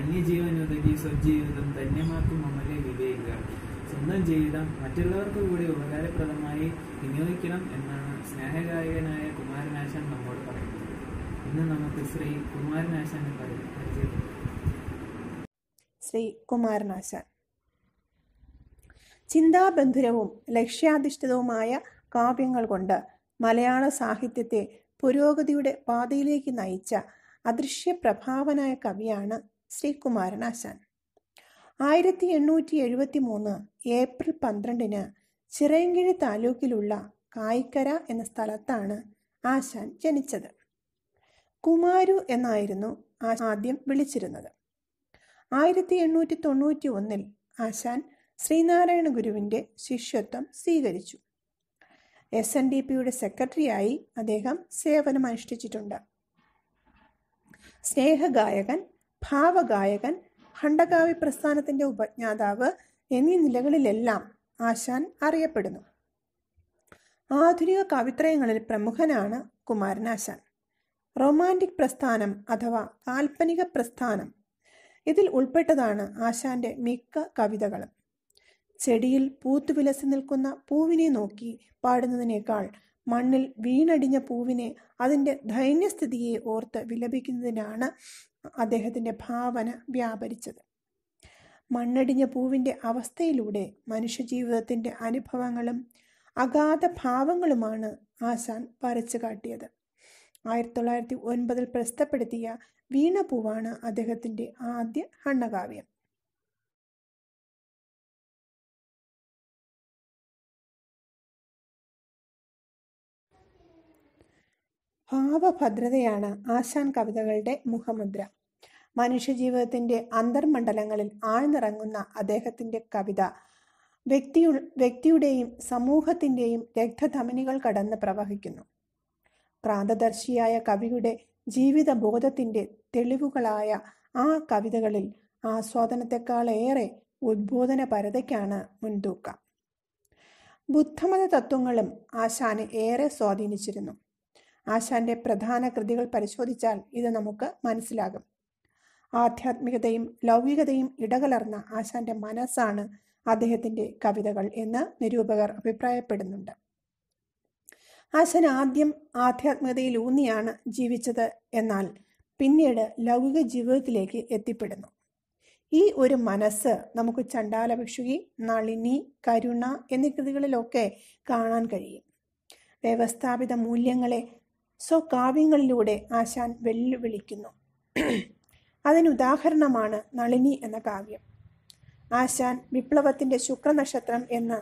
അന്യജീവനുതകി സ്വജീവിതം ധന്യമാക്കും അമലെ വിവേക സ്വന്തം ജീവിതം മറ്റുള്ളവർക്ക് കൂടി ഉപകാരപ്രദമായി വിനിയോഗിക്കണം എന്നാണ് സ്നേഹഗായകനായ കുമാരനാശാൻ നമ്മോട് പറയുന്നത് ഇന്ന് നമുക്ക് ശ്രീ കുമാരനാശാനെ പരിചയം ശ്രീ കുമാരനാശാൻ ചിന്താബന്ധുരവും ലക്ഷ്യാധിഷ്ഠിതവുമായ കാവ്യങ്ങൾ കൊണ്ട് മലയാള സാഹിത്യത്തെ പുരോഗതിയുടെ പാതയിലേക്ക് നയിച്ച അദൃശ്യ പ്രഭാവനായ കവിയാണ് ശ്രീകുമാരൻ ആശാൻ ആയിരത്തി എണ്ണൂറ്റി എഴുപത്തി മൂന്ന് ഏപ്രിൽ പന്ത്രണ്ടിന് ചിറയങ്കിഴി താലൂക്കിലുള്ള കായ്ക്കര എന്ന സ്ഥലത്താണ് ആശാൻ ജനിച്ചത് കുമാരു എന്നായിരുന്നു ആദ്യം വിളിച്ചിരുന്നത് ആയിരത്തി എണ്ണൂറ്റി തൊണ്ണൂറ്റി ഒന്നിൽ ആശാൻ ശ്രീനാരായണ ഗുരുവിൻ്റെ ശിഷ്യത്വം സ്വീകരിച്ചു എസ് എൻ ഡി പിയുടെ സെക്രട്ടറിയായി അദ്ദേഹം സേവനമനുഷ്ഠിച്ചിട്ടുണ്ട് സ്നേഹഗായകൻ ഭാവഗായകൻ ഖണ്ഡകാവ്യ പ്രസ്ഥാനത്തിൻ്റെ ഉപജ്ഞാതാവ് എന്നീ നിലകളിലെല്ലാം ആശാൻ അറിയപ്പെടുന്നു ആധുനിക കവിത്രയങ്ങളിൽ പ്രമുഖനാണ് കുമാരനാശാൻ റൊമാൻറ്റിക് പ്രസ്ഥാനം അഥവാ കാൽപ്പനിക പ്രസ്ഥാനം ഇതിൽ ഉൾപ്പെട്ടതാണ് ആശാന്റെ മിക്ക കവിതകളും ചെടിയിൽ പൂത്തുവിലസി നിൽക്കുന്ന പൂവിനെ നോക്കി പാടുന്നതിനേക്കാൾ മണ്ണിൽ വീണടിഞ്ഞ പൂവിനെ അതിൻ്റെ ദൈന്യസ്ഥിതിയെ ഓർത്ത് വിലപിക്കുന്നതിനാണ് അദ്ദേഹത്തിൻ്റെ ഭാവന വ്യാപരിച്ചത് മണ്ണടിഞ്ഞ പൂവിൻ്റെ അവസ്ഥയിലൂടെ മനുഷ്യജീവിതത്തിൻ്റെ അനുഭവങ്ങളും അഗാധ ഭാവങ്ങളുമാണ് ആശാൻ വരച്ചു കാട്ടിയത് ആയിരത്തി തൊള്ളായിരത്തി ഒൻപതിൽ പ്രസിദ്ധപ്പെടുത്തിയ വീണപൂവാണ് അദ്ദേഹത്തിൻ്റെ ആദ്യ ഹണ്ണകാവ്യം ഭാവഭദ്രതയാണ് ആശാൻ കവിതകളുടെ മുഖമുദ്ര മനുഷ്യജീവിതത്തിന്റെ അന്തർമണ്ഡലങ്ങളിൽ ആഴ്ന്നിറങ്ങുന്ന അദ്ദേഹത്തിന്റെ കവിത വ്യക്തിയു വ്യക്തിയുടെയും സമൂഹത്തിന്റെയും രക്തധമനികൾ കടന്ന് പ്രവഹിക്കുന്നു പ്രാന്തദർശിയായ കവിയുടെ ജീവിത ബോധത്തിന്റെ തെളിവുകളായ ആ കവിതകളിൽ ആസ്വാദനത്തെക്കാളേറെ ഉദ്ബോധന പരതയ്ക്കാണ് മുൻതൂക്കം ബുദ്ധമത തത്വങ്ങളും ആശാനെ ഏറെ സ്വാധീനിച്ചിരുന്നു ആശാന്റെ പ്രധാന കൃതികൾ പരിശോധിച്ചാൽ ഇത് നമുക്ക് മനസ്സിലാകും ആധ്യാത്മികതയും ലൗകികതയും ഇടകലർന്ന ആശാന്റെ മനസ്സാണ് അദ്ദേഹത്തിന്റെ കവിതകൾ എന്ന് നിരൂപകർ അഭിപ്രായപ്പെടുന്നുണ്ട് ആശാൻ ആദ്യം ആധ്യാത്മികതയിൽ ഊന്നിയാണ് ജീവിച്ചത് എന്നാൽ പിന്നീട് ലൗകിക ജീവിതത്തിലേക്ക് എത്തിപ്പെടുന്നു ഈ ഒരു മനസ്സ് നമുക്ക് ചണ്ടാല നളിനി കരുണ എന്നീ കൃതികളിലൊക്കെ കാണാൻ കഴിയും വ്യവസ്ഥാപിത മൂല്യങ്ങളെ സ്വകാവ്യങ്ങളിലൂടെ ആശാൻ വെല്ലുവിളിക്കുന്നു അതിനുദാഹരണമാണ് നളിനി എന്ന കാവ്യം ആശാൻ വിപ്ലവത്തിൻ്റെ ശുക്രനക്ഷത്രം എന്ന്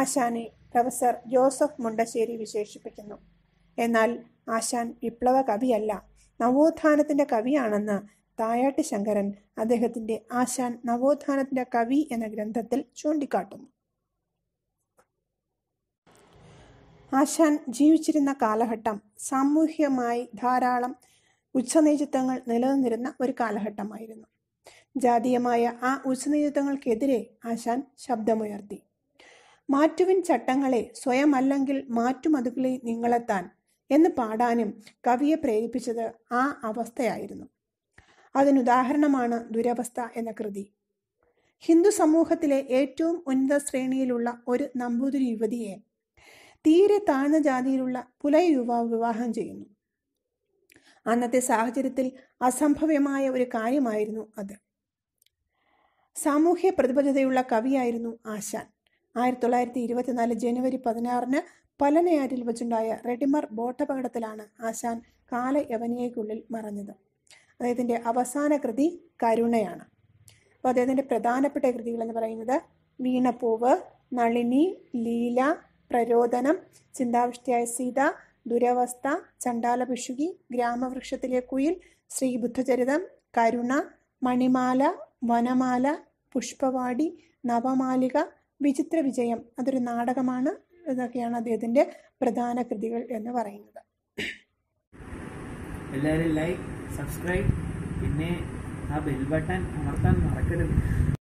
ആശാനെ പ്രൊഫസർ ജോസഫ് മുണ്ടശ്ശേരി വിശേഷിപ്പിക്കുന്നു എന്നാൽ ആശാൻ വിപ്ലവ കവിയല്ല നവോത്ഥാനത്തിൻ്റെ കവിയാണെന്ന് തായാട്ട് ശങ്കരൻ അദ്ദേഹത്തിൻ്റെ ആശാൻ നവോത്ഥാനത്തിൻ്റെ കവി എന്ന ഗ്രന്ഥത്തിൽ ചൂണ്ടിക്കാട്ടുന്നു ആശാൻ ജീവിച്ചിരുന്ന കാലഘട്ടം സാമൂഹ്യമായി ധാരാളം ഉച്ചനേതൃത്വങ്ങൾ നിലനിന്നിരുന്ന ഒരു കാലഘട്ടമായിരുന്നു ജാതീയമായ ആ ഉച്ചനേതൃത്വങ്ങൾക്കെതിരെ ആശാൻ ശബ്ദമുയർത്തി മാറ്റുവിൻ ചട്ടങ്ങളെ സ്വയമല്ലെങ്കിൽ മാറ്റുമതുകളെ നിങ്ങളെത്താൻ എന്ന് പാടാനും കവിയെ പ്രേരിപ്പിച്ചത് ആ അവസ്ഥയായിരുന്നു അതിനുദാഹരണമാണ് ദുരവസ്ഥ എന്ന കൃതി ഹിന്ദു സമൂഹത്തിലെ ഏറ്റവും ഉന്നത ശ്രേണിയിലുള്ള ഒരു നമ്പൂതിരി യുവതിയെ തീരെ താഴ്ന്ന ജാതിയിലുള്ള പുലയ യുവാവ് വിവാഹം ചെയ്യുന്നു അന്നത്തെ സാഹചര്യത്തിൽ അസംഭവ്യമായ ഒരു കാര്യമായിരുന്നു അത് സാമൂഹ്യ പ്രതിബദ്ധതയുള്ള കവിയായിരുന്നു ആശാൻ ആയിരത്തി തൊള്ളായിരത്തി ഇരുപത്തിനാല് ജനുവരി പതിനാറിന് പലനയാരിൽ വെച്ചുണ്ടായ റെഡിമർ ബോട്ടപകടത്തിലാണ് ആശാൻ കാല യവനിയയ്ക്കുള്ളിൽ മറഞ്ഞത് അദ്ദേഹത്തിൻ്റെ അവസാന കൃതി കരുണയാണ് അപ്പോൾ അദ്ദേഹത്തിൻ്റെ പ്രധാനപ്പെട്ട കൃതികൾ എന്ന് പറയുന്നത് വീണപ്പൂവ് നളിനി ലീല പ്രരോദനം ചിന്താവിഷ്ടിയായ സീത ദുരവസ്ഥ ചണ്ടാല ഗ്രാമവൃക്ഷത്തിലെ കുയിൽ ശ്രീബുദ്ധചരിതം കരുണ മണിമാല വനമാല പുഷ്പവാടി നവമാലിക വിചിത്ര വിജയം അതൊരു നാടകമാണ് ഇതൊക്കെയാണ് അദ്ദേഹത്തിൻ്റെ പ്രധാന കൃതികൾ എന്ന് പറയുന്നത് എല്ലാവരും ലൈക്ക് സബ്സ്ക്രൈബ് പിന്നെ ആ ബെൽ ബട്ടൺ അമർത്താൻ മറക്കരുത്